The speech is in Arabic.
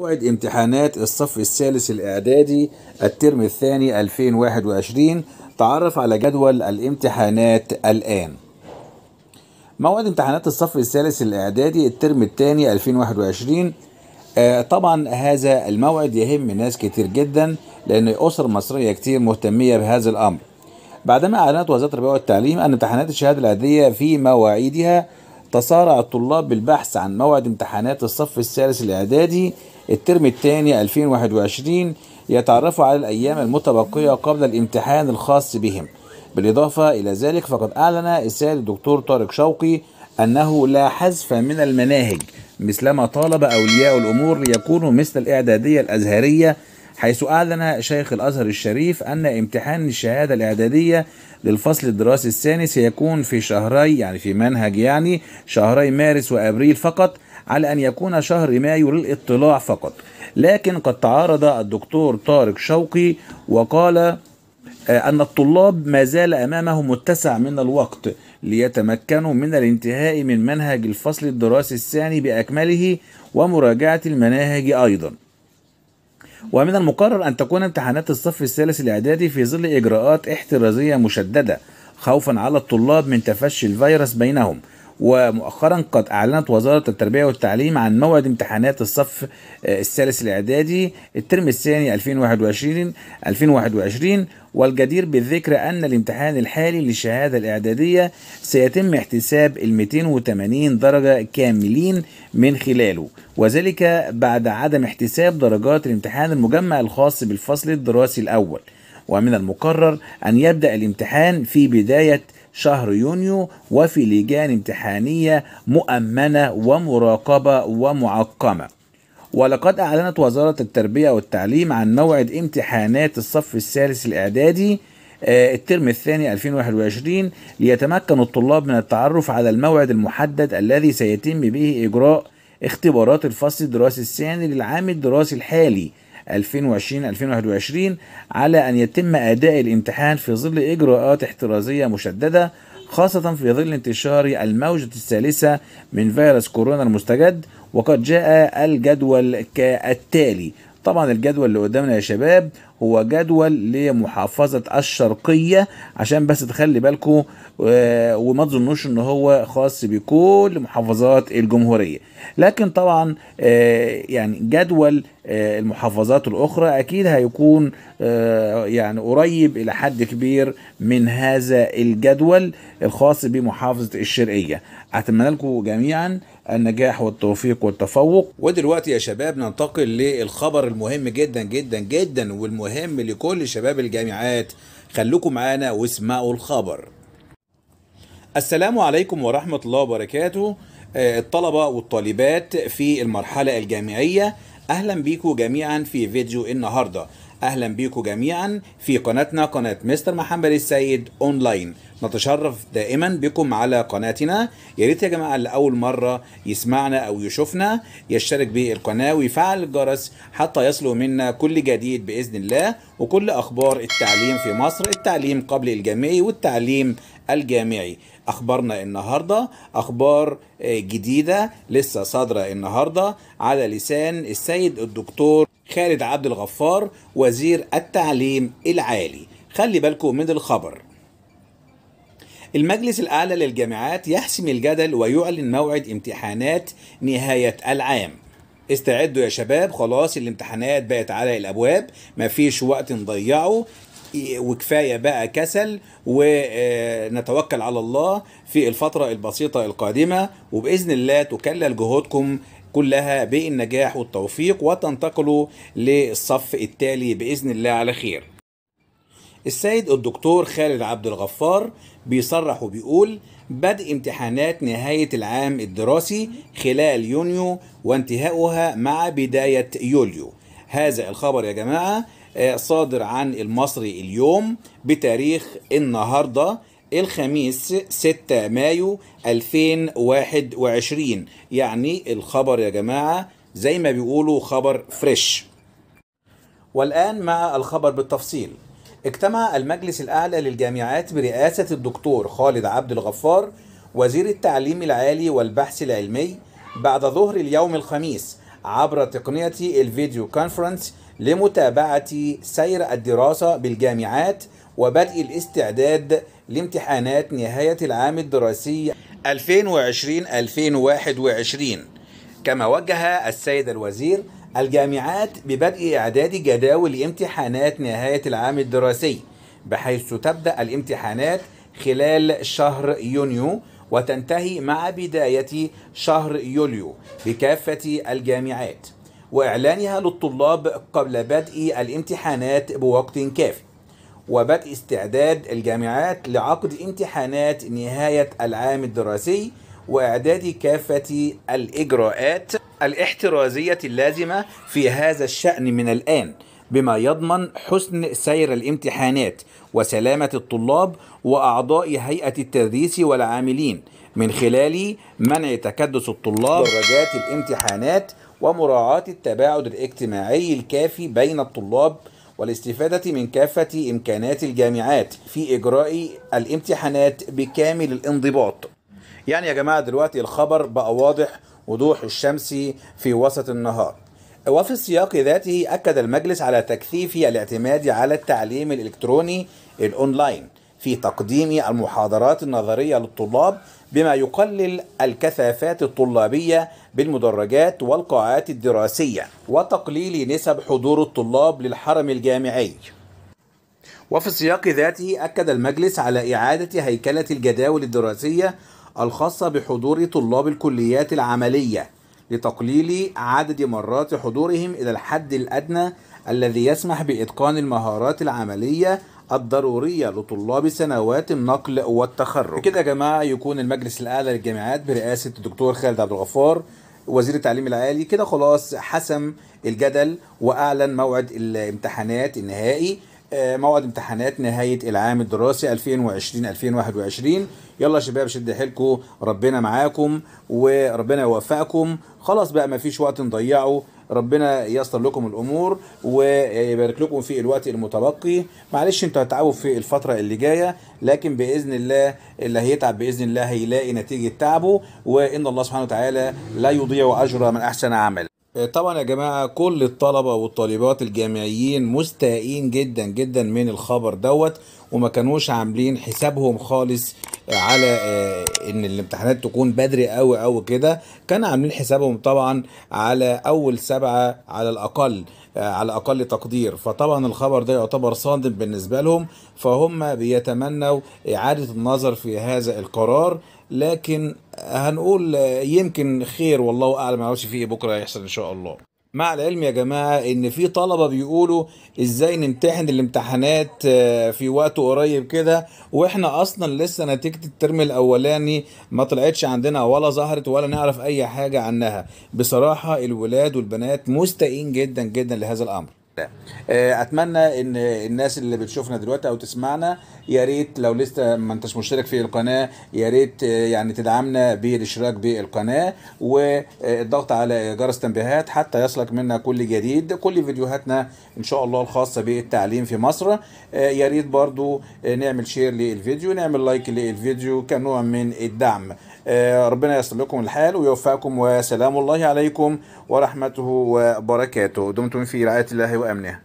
موعد امتحانات الصف الثالث الإعدادي الترم الثاني 2021 تعرف على جدول الامتحانات الآن موعد امتحانات الصف الثالث الإعدادي الترم الثاني 2021 آه، طبعا هذا الموعد يهم ناس كتير جدا لأن أسر مصرية كتير مهتمية بهذا الأمر بعدما أعلنت وزارة التربية والتعليم أن امتحانات الشهادة العادية في مواعيدها تسارع الطلاب بالبحث عن موعد امتحانات الصف الثالث الإعدادي الترم الثاني 2021 يتعرفوا على الأيام المتبقية قبل الامتحان الخاص بهم بالإضافة إلى ذلك فقد أعلن السيد الدكتور طارق شوقي أنه لا حذف من المناهج مثلما طالب أولياء الأمور ليكونوا مثل الإعدادية الأزهرية حيث أعلن شيخ الأزهر الشريف أن امتحان الشهادة الإعدادية للفصل الدراسي الثاني سيكون في شهري يعني في منهج يعني شهري مارس وأبريل فقط على أن يكون شهر مايو للاطلاع فقط لكن قد تعارض الدكتور طارق شوقي وقال آه، أن الطلاب ما زال أمامهم متسع من الوقت ليتمكنوا من الانتهاء من منهج الفصل الدراسي الثاني بأكمله ومراجعة المناهج أيضا ومن المقرر أن تكون امتحانات الصف الثالث الإعدادي في ظل إجراءات احترازية مشددة خوفا على الطلاب من تفشي الفيروس بينهم ومؤخرا قد أعلنت وزارة التربية والتعليم عن موعد امتحانات الصف آه، الثالث الإعدادي الترم الثاني 2021 2021 والجدير بالذكر أن الامتحان الحالي للشهادة الإعدادية سيتم احتساب ال 280 درجة كاملين من خلاله وذلك بعد عدم احتساب درجات الامتحان المجمع الخاص بالفصل الدراسي الأول ومن المقرر أن يبدأ الامتحان في بداية شهر يونيو وفي لجان امتحانية مؤمنة ومراقبة ومعقمة ولقد أعلنت وزارة التربية والتعليم عن موعد امتحانات الصف الثالث الإعدادي آه، الترم الثاني 2021 ليتمكن الطلاب من التعرف على الموعد المحدد الذي سيتم به إجراء اختبارات الفصل الدراسي الثاني للعام الدراسي الحالي 2021-2022 2020-2021 على أن يتم أداء الامتحان في ظل إجراءات احترازية مشددة خاصة في ظل انتشار الموجة الثالثة من فيروس كورونا المستجد وقد جاء الجدول كالتالي طبعا الجدول اللي قدامنا يا شباب هو جدول لمحافظة الشرقية عشان بس تخلي بالكو آه، وما تظنوش ان هو خاص بكل محافظات الجمهورية لكن طبعا آه، يعني جدول آه، المحافظات الأخرى أكيد هيكون يعني قريب إلى حد كبير من هذا الجدول الخاص بمحافظة الشرقية أتمنى لكم جميعا النجاح والتوفيق والتفوق ودلوقتي يا شباب ننتقل للخبر المهم جدا جدا جدا والمهم لكل شباب الجامعات خلوكم معانا واسمعوا الخبر السلام عليكم ورحمة الله وبركاته آه، الطلبة والطالبات في المرحلة الجامعية أهلا بيكم جميعا في فيديو النهاردة اهلا بيكم جميعا في قناتنا قناه مستر محمد السيد اونلاين نتشرف دائما بكم على قناتنا يا ريت يا جماعه اللي اول مره يسمعنا او يشوفنا يشترك بالقناه ويفعل الجرس حتى يصلوا منا كل جديد باذن الله وكل اخبار التعليم في مصر التعليم قبل الجامعي والتعليم الجامعي اخبارنا النهارده اخبار آه، جديده لسه صادره النهارده على لسان السيد الدكتور خالد عبد الغفار وزير التعليم العالي خلي بالكم من الخبر المجلس الأعلى للجامعات يحسم الجدل ويعلن موعد امتحانات نهاية العام استعدوا يا شباب خلاص الامتحانات بقت على الأبواب مفيش وقت نضيعه وكفايه بقى كسل ونتوكل على الله في الفتره البسيطه القادمه وباذن الله تكلل جهودكم كلها بالنجاح والتوفيق وتنتقلوا للصف التالي باذن الله على خير. السيد الدكتور خالد عبد الغفار بيصرح وبيقول بدء امتحانات نهاية العام الدراسي خلال يونيو وانتهاؤها مع بداية يوليو هذا الخبر يا جماعة آه، صادر عن المصري اليوم بتاريخ النهارده الخميس 6 مايو 2021 يعني الخبر يا جماعة زي ما بيقولوا خبر فريش والآن مع الخبر بالتفصيل اجتمع المجلس الأعلى للجامعات برئاسة الدكتور خالد عبد الغفار وزير التعليم العالي والبحث العلمي بعد ظهر اليوم الخميس عبر تقنية الفيديو كونفرنس لمتابعة سير الدراسة بالجامعات وبدء الاستعداد لامتحانات نهاية العام الدراسي 2020-2021 كما وجه السيد الوزير الجامعات ببدء إعداد جداول امتحانات نهاية العام الدراسي بحيث تبدأ الامتحانات خلال شهر يونيو وتنتهي مع بداية شهر يوليو بكافة الجامعات وإعلانها للطلاب قبل بدء الامتحانات بوقت كافي وبدء استعداد الجامعات لعقد امتحانات نهاية العام الدراسي وإعداد كافة الإجراءات الاحترازية اللازمة في هذا الشأن من الآن بما يضمن حسن سير الامتحانات وسلامة الطلاب وأعضاء هيئة التدريس والعاملين من خلال منع تكدس الطلاب درجات الامتحانات ومراعاة التباعد الاجتماعي الكافي بين الطلاب والاستفادة من كافة إمكانات الجامعات في إجراء الامتحانات بكامل الانضباط يعني يا جماعة دلوقتي الخبر بقى واضح وضوح الشمس في وسط النهار وفي السياق ذاته أكد المجلس على تكثيف الاعتماد على التعليم الإلكتروني الأونلاين في تقديم المحاضرات النظرية للطلاب بما يقلل الكثافات الطلابية بالمدرجات والقاعات الدراسية وتقليل نسب حضور الطلاب للحرم الجامعي وفي السياق ذاته أكد المجلس على إعادة هيكلة الجداول الدراسية الخاصة بحضور طلاب الكليات العملية لتقليل عدد مرات حضورهم إلى الحد الأدنى الذي يسمح بإتقان المهارات العملية الضرورية لطلاب سنوات النقل والتخرج كده يا جماعة يكون المجلس الأعلى للجامعات برئاسة الدكتور خالد عبد الغفار وزير التعليم العالي كده خلاص حسم الجدل وأعلن موعد الامتحانات النهائي آه، موعد امتحانات نهاية العام الدراسي 2020-2021 يلا يا شباب شد حيلكم ربنا معاكم وربنا يوفقكم خلاص بقى مفيش وقت نضيعه ربنا ييسر لكم الامور ويبارك لكم في الوقت المتبقي معلش انتوا هتتعبوا في الفتره اللي جايه لكن باذن الله اللي هيتعب باذن الله هيلاقي نتيجه تعبه وان الله سبحانه وتعالى لا يضيع اجر من احسن عمل طبعا يا جماعة كل الطلبة والطالبات الجامعيين مستائين جدا جدا من الخبر دوت وما كانوش عاملين حسابهم خالص على آه، ان الامتحانات تكون بدري قوي قوي كده كان عاملين حسابهم طبعا على اول سبعة على الاقل آه، على اقل تقدير فطبعا الخبر ده يعتبر صادم بالنسبة لهم فهم بيتمنوا اعادة النظر في هذا القرار لكن هنقول يمكن خير والله اعلم ما في ايه بكره هيحصل ان شاء الله مع العلم يا جماعه ان في طلبه بيقولوا ازاي نمتحن الامتحانات آه، في وقت قريب كده واحنا اصلا لسه نتيجه الترم الاولاني ما طلعتش عندنا ولا ظهرت ولا نعرف اي حاجه عنها بصراحه الولاد والبنات مستائين جدا جدا لهذا الامر آه، اتمنى ان الناس اللي بتشوفنا دلوقتي او تسمعنا يا ريت لو لسه ما انتش مشترك في القناه يا ريت آه، يعني تدعمنا بالاشتراك بالقناه والضغط على جرس التنبيهات حتى يصلك منا كل جديد كل فيديوهاتنا ان شاء الله الخاصه بالتعليم في مصر آه، يا ريت برضو نعمل شير للفيديو نعمل لايك للفيديو كنوع من الدعم ربنا يصل لكم الحال ويوفقكم وسلام الله عليكم ورحمته وبركاته دمتم في رعايه الله Открывай мне.